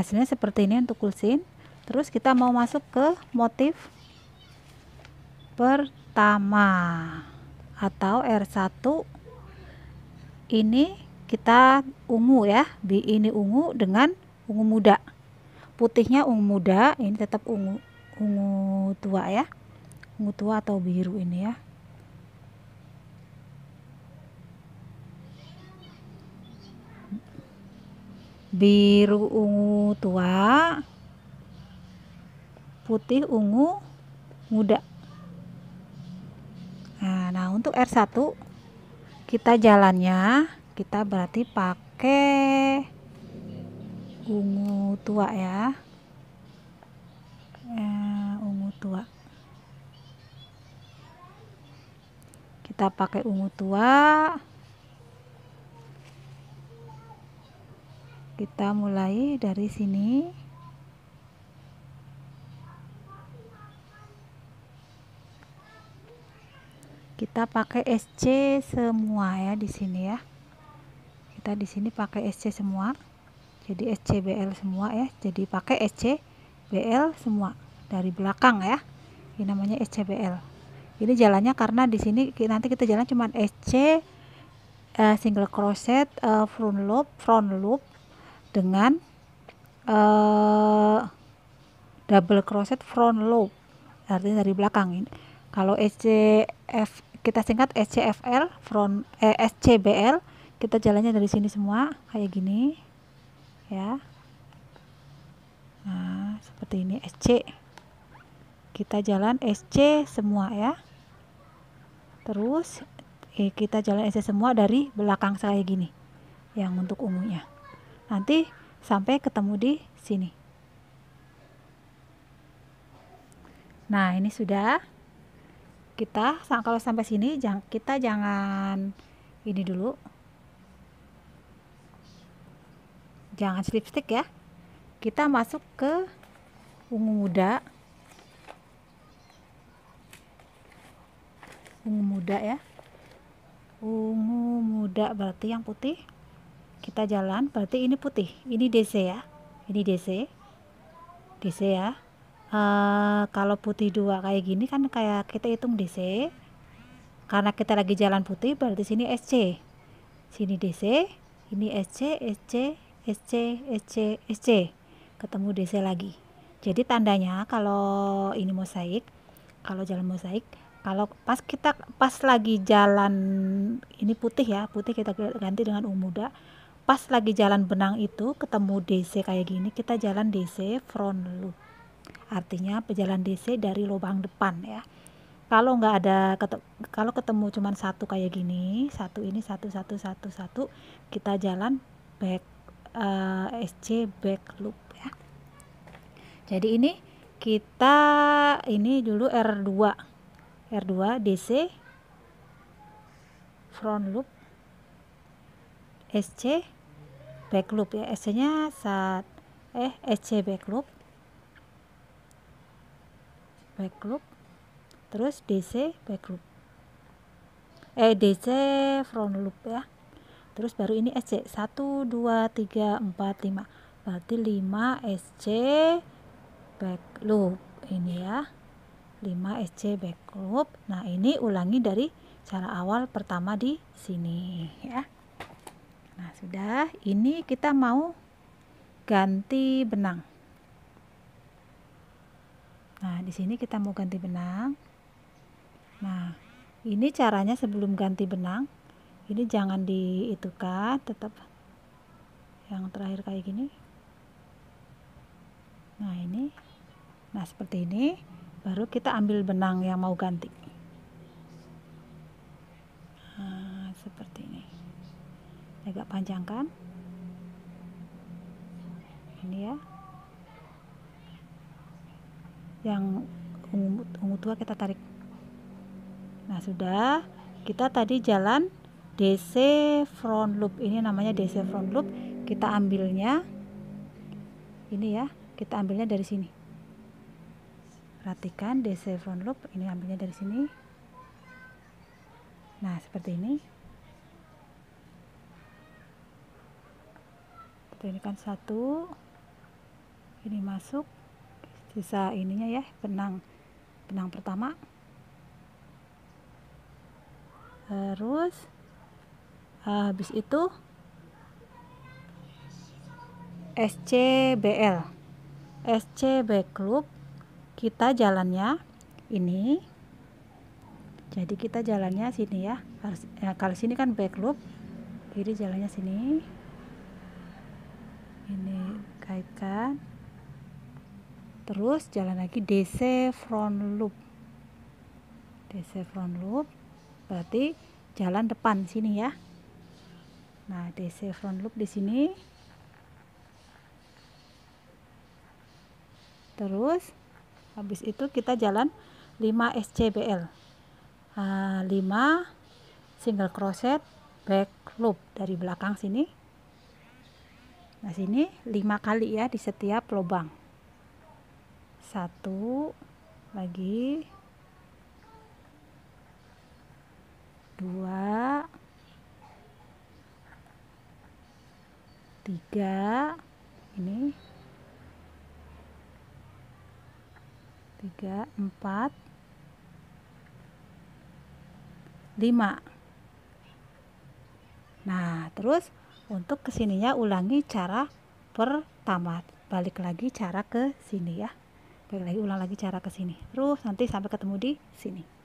hasilnya seperti ini untuk kulsin terus kita mau masuk ke motif pertama atau R1 ini kita ungu ya B ini ungu dengan ungu muda putihnya ungu muda ini tetap ungu ungu tua ya ungu tua atau biru ini ya biru ungu tua putih ungu muda nah, nah untuk R1 kita jalannya kita berarti pakai ungu tua ya eh, ungu tua kita pakai ungu tua kita mulai dari sini kita pakai SC semua ya di sini ya kita di sini pakai SC semua jadi SCBL semua ya jadi pakai SCBL semua dari belakang ya ini namanya SCBL ini jalannya karena di sini nanti kita jalan cuma SC eh, single crochet eh, front loop front loop dengan uh, double crochet front loop artinya dari belakang ini kalau SCF kita singkat SCFL front eh, SCBL kita jalannya dari sini semua kayak gini ya nah seperti ini SC kita jalan SC semua ya terus eh, kita jalan SC semua dari belakang saya gini yang untuk ungunya Nanti sampai ketemu di sini. Nah, ini sudah kita kalau sampai sini kita jangan ini dulu. Jangan slip stick ya. Kita masuk ke ungu muda. Ungu muda ya. Ungu muda berarti yang putih kita jalan berarti ini putih ini DC ya ini DC DC ya uh, kalau putih dua kayak gini kan kayak kita hitung DC karena kita lagi jalan putih berarti sini SC sini DC ini SC SC SC SC SC ketemu DC lagi jadi tandanya kalau ini mosaik kalau jalan mosaik kalau pas kita pas lagi jalan ini putih ya putih kita ganti dengan ungu muda pas lagi jalan benang itu ketemu DC kayak gini kita jalan DC front loop artinya pejalan DC dari lubang depan ya kalau nggak ada kalau ketemu cuman satu kayak gini satu ini satu satu satu satu kita jalan back uh, eh, SC back loop ya jadi ini kita ini dulu R2 R2 DC front loop SC back loop ya SC nya saat eh SC back loop back loop terus DC back loop eh DC front loop ya terus baru ini SC 1 2 3 4 5 berarti 5 SC back loop ini ya 5 SC back loop nah ini ulangi dari cara awal pertama di sini ya Nah, sudah. Ini kita mau ganti benang. Nah, di sini kita mau ganti benang. Nah, ini caranya sebelum ganti benang. Ini jangan diitukan, tetap yang terakhir kayak gini. Nah, ini. Nah, seperti ini baru kita ambil benang yang mau ganti. Nah, seperti ini agak panjang kan ini ya yang ungu, ungu tua kita tarik nah sudah kita tadi jalan DC front loop ini namanya DC front loop kita ambilnya ini ya kita ambilnya dari sini perhatikan DC front loop ini ambilnya dari sini nah seperti ini satu ini kan satu ini masuk sisa ininya ya benang benang pertama terus habis itu SCBL SCB Club kita jalannya ini jadi kita jalannya sini ya kalau, ya, eh, kalau sini kan back loop jadi jalannya sini ini kaitkan terus jalan lagi DC front loop DC front loop berarti jalan depan sini ya nah DC front loop di sini terus habis itu kita jalan 5 SCBL uh, 5 single crochet back loop dari belakang sini Nah, sini 5 kali ya di setiap lubang. Satu lagi dua tiga ini tiga empat lima nah terus untuk kesininya ulangi cara pertama. Balik lagi cara ke sini ya. Balik lagi ulang lagi cara ke sini. Terus nanti sampai ketemu di sini.